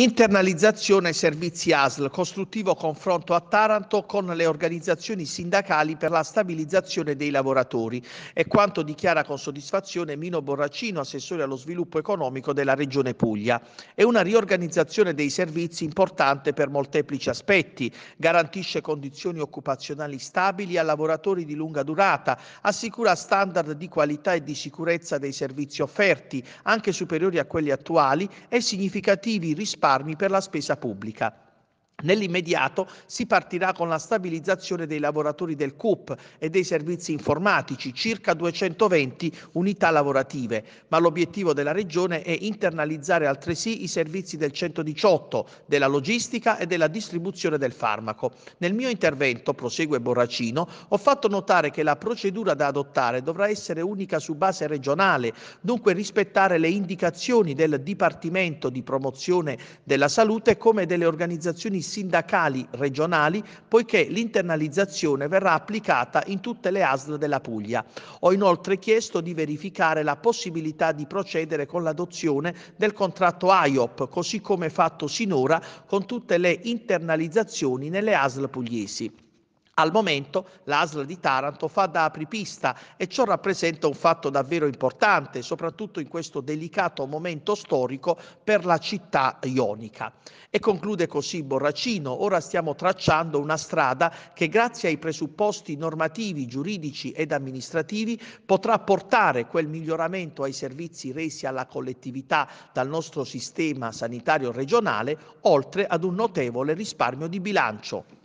Internalizzazione servizi ASL, costruttivo confronto a Taranto con le organizzazioni sindacali per la stabilizzazione dei lavoratori. È quanto dichiara con soddisfazione Mino Borracino, assessore allo sviluppo economico della Regione Puglia. È una riorganizzazione dei servizi importante per molteplici aspetti. Garantisce condizioni occupazionali stabili a lavoratori di lunga durata, assicura standard di qualità e di sicurezza dei servizi offerti, anche superiori a quelli attuali, e significativi risparmi risparmi per la spesa pubblica. Nell'immediato si partirà con la stabilizzazione dei lavoratori del CUP e dei servizi informatici, circa 220 unità lavorative, ma l'obiettivo della Regione è internalizzare altresì i servizi del 118, della logistica e della distribuzione del farmaco. Nel mio intervento, prosegue Borracino, ho fatto notare che la procedura da adottare dovrà essere unica su base regionale, dunque rispettare le indicazioni del Dipartimento di promozione della salute come delle organizzazioni sindacali regionali, poiché l'internalizzazione verrà applicata in tutte le ASL della Puglia. Ho inoltre chiesto di verificare la possibilità di procedere con l'adozione del contratto AIOP, così come fatto sinora con tutte le internalizzazioni nelle ASL pugliesi. Al momento l'ASL di Taranto fa da apripista e ciò rappresenta un fatto davvero importante, soprattutto in questo delicato momento storico per la città ionica. E conclude così Borracino, ora stiamo tracciando una strada che grazie ai presupposti normativi, giuridici ed amministrativi potrà portare quel miglioramento ai servizi resi alla collettività dal nostro sistema sanitario regionale, oltre ad un notevole risparmio di bilancio.